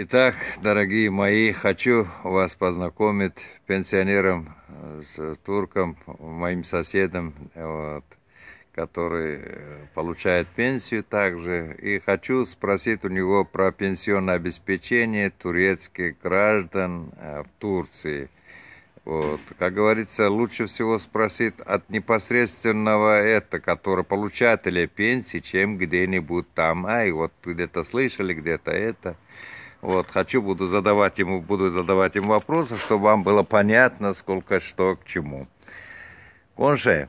Итак, дорогие мои, хочу вас познакомить пенсионером с турком, моим соседом, вот, который э, получает пенсию также. И хочу спросить у него про пенсионное обеспечение турецких граждан э, в Турции. Вот. Как говорится, лучше всего спросить от непосредственного это, который получателя пенсии, чем где-нибудь там. Ай, вот где-то слышали, где-то это. Вот, хочу, буду задавать ему, буду задавать ему вопросы, чтобы вам было понятно, сколько что к чему. Конше,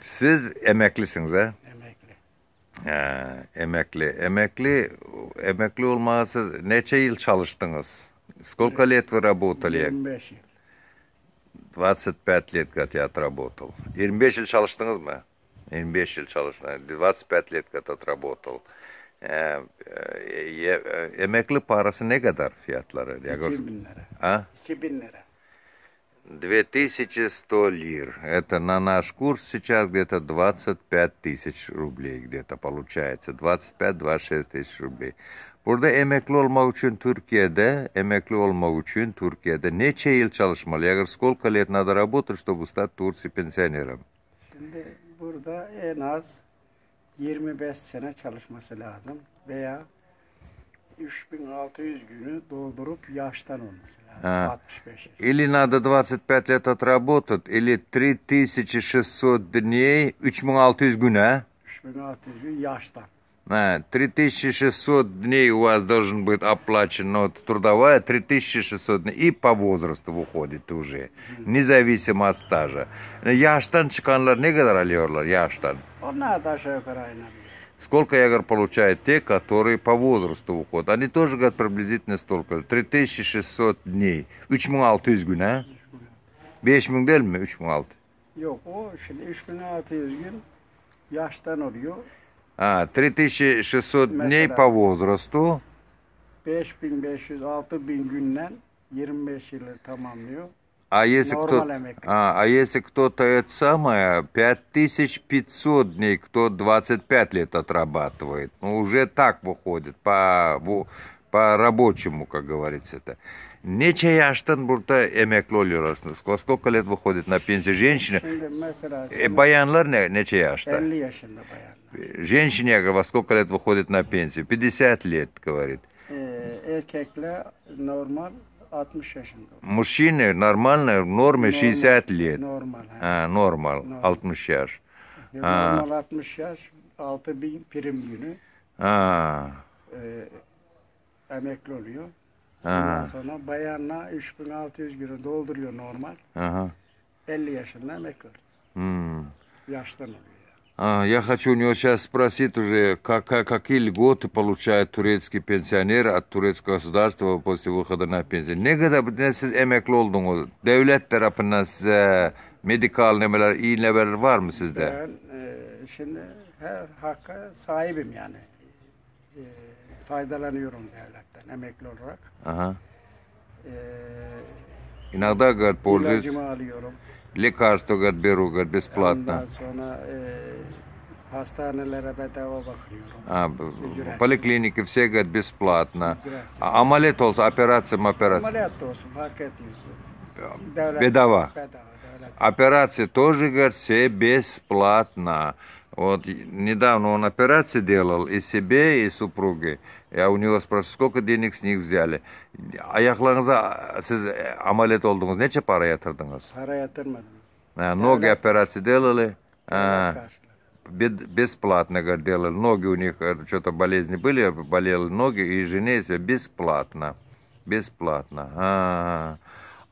siz emeklisiniz ha? Emekli. Эмекли. Эмекли. Эмекли Эмекли olmanız neçe yıl çalıştınız? Сколько лет вы работали? 25 yıl. лет, как я отработал. 25 yıl çalıştınız mı? 25 yıl çalıştınız. 25 лет, как отработал. Ee, e, e, emekli parası ne kadar fiyatları? 2000 лира. А? 2000 лира. 2100 лир. Это на наш курс сейчас где-то 25 тысяч рублей где-то получается. 25-26 тысяч рублей. Burada emekli olmak için Türkiye'de, emekli olmak için Türkiye'de neçe yıl çalışmalı? Eğer сколько лет надо работать, чтобы стать Турции пенсионером? Şimdi burada en az 25 sene çalışması lazım veya 3600 günü doldurup yaştan olması lazım. А. 65 yaş. Или надо 25 лет отработать, или 3600 дней, 3600 güne. 3600 gün yaştan. А, э, 3600 дней у вас должен быть оплачен, но вот, трудовая 3600 дней. И по возрасту выходит уже, независимо от стажа. Яштан чеканлар не kadar alıyorlar яштан? Одна Сколько, я говорю, получают те, которые по возрасту уходят? Они тоже, говорят, приблизительно столько. 3600 дней. 3600 дней. а? 5000 değil mi? 3600. Yok, o şimdi 3600 gün yaştan oluyor. Ha, а, 3600 Mesela, ney pa возрасту? 5500 6000 günden 25 yılı tamamlıyor. А если, кто, а, а если кто-то это самое, 5500 дней, кто 25 лет отрабатывает. Ну, уже так выходит, по, по рабочему, как говорится это. Neçe yaştan burada emekli oluyorsunuz? Koskoka led выходит на пенсию женщины. E, bayanlar ne, neçe yaşta? 50 yaşında bayan. Женщине, я говорю, во сколько лет выходит на пенсию? 50 лет, говорит. Erkekler normal 60 yaşında. Мужчины нормально, в норме 60 лет. Normal. Ha, normal, 60 yaş. Normal 60 yaş, 6000 prim günü. Ha. Ee, emekli oluyor. sonra bayanla 3600 euro dolduruyor normal. Aha. 50 yaşında emekli hmm. oluyor. М. Yaştan А, я хочу у него сейчас спросить уже, как- как- какие льготы получает турецкий пенсионер от турецкого государства после выхода на пенсию? Ne kadar ne siz emekli oldunuz? Devlet tarafından size medikal nemeler, iğneler var mı sizde? Ben e, şimdi her hakka sahibim yani. e, faydalanıyorum devletten emekli olarak. Ага. E, Иногда, говорит, пользуюсь. İlacımı alıyorum. Лекарства, говорит, беру, говорит, бесплатно. Ondan sonra e, hastanelere bedava bakıyorum. А, Ücretsiz. поликлиники все, говорит, бесплатно. Ücretsiz. А амалет olsa, операция, операция. Ameliyat da olsun fark etmiyor. Devlet, Bedava. bedava devlet. Операции тоже, говорит, все бесплатно. Вот недавно он операции делал и себе, и супруге. Я у него спрашиваю, сколько денег с них взяли. Ayaklarınıza siz ameliyat oldunuz. Neçe para пара Para yatırmadım. Ha, ноги операции делали? А, бесплатно, говорит, делали. Ноги у них, э, что-то болезни были, болели ноги, и жене все бесплатно. Бесплатно. Ha.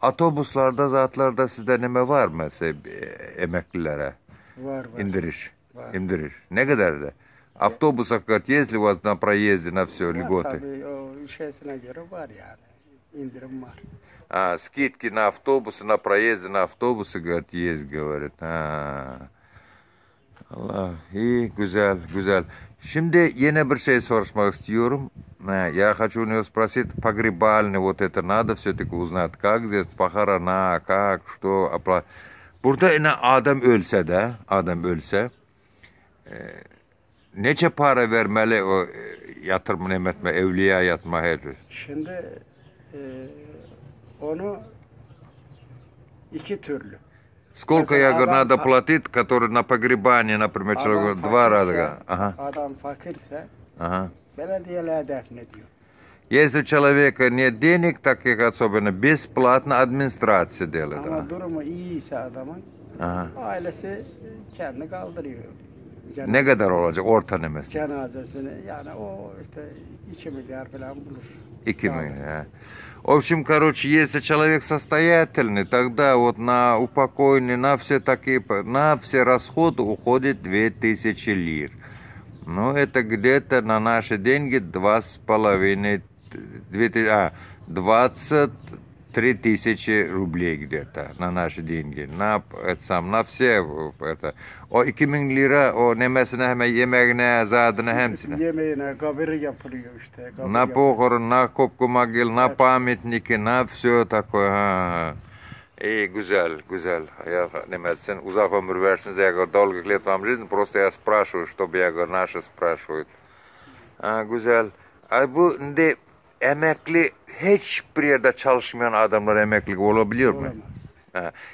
Otobüslerde, zatlarda sizde neme var mı emeklilere? Var, var. İndiriş emdirir. Ne kadar da? Avtobus hakikat yezli var na proyezdi na все льготы. Tabii o şeysine göre var yani. İndirim var. А, скидки на автобусы, на проезды на автобусы, говорят, есть, говорят. Ha. Allah, iyi, güzel, güzel. Şimdi yine bir şey sormak istiyorum. Я хочу у него спросить, погребальный, вот это надо все-таки узнать, как здесь похорона, как, что. Burada yine adam ölse de, adam ölse, e, nece para vermeli o yatırım nimetme, evliya yatma her Şimdi e, onu iki türлю. Сколько Mesela я adam, надо платить, который на погребание, например, человек два раза? Ага. Адам факирсе, ага. Belediyeler defnediyor. Если человека нет денег, так их особенно бесплатно администрация делает. Ama aha. durumu iyiyse adamın, aha. ailesi kendi kaldırıyor. cenaze, ne kadar olacak ortanı mesela? Cenazesini yani o işte 2 milyar falan bulur. 2 миллиона. В общем, короче, если человек состоятельный, тогда вот на упокойный, на все такие, на все расходы уходит 2000 лир. Ну, это где-то на наши деньги 2,5, 2000, а, 20 3000 рублей где-то на наши деньги. На, это сам, на все это. O 2000 lira o nemesine hemen yemeğine, zadına hemsine. Yemeğine, kabir yapılıyor işte. Kabir на похорон, на копку могил, на э. памятники, на все такое. Ha. İyi, güzel, güzel. Я не медицин. Узак ömür versin, я говорю, долгих лет вам жизнь. Просто я спрашиваю, чтобы я говорю, наши спрашивают. Ha, güzel. Ay bu de emekli hiçbir yerde çalışmayan adamlar emekli olabiliyor mu?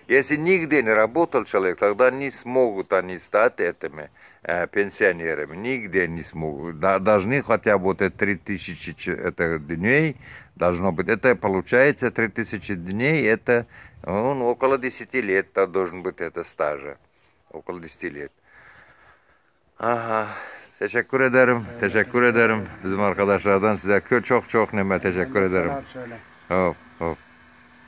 Если нигде не работал человек, тогда не смогут они стать этими э, пенсионерами. Нигде не смогут. Да, должны хотя бы вот эти 3000 это дней должно быть. Это получается 3000 дней, это он, около 10 лет должен быть это стажа. Около 10 лет. Ага. Teşekkür ederim. Evet. Teşekkür ederim. Bizim arkadaşlardan size çok çok nimet teşekkür ederim. Söyle. Evet.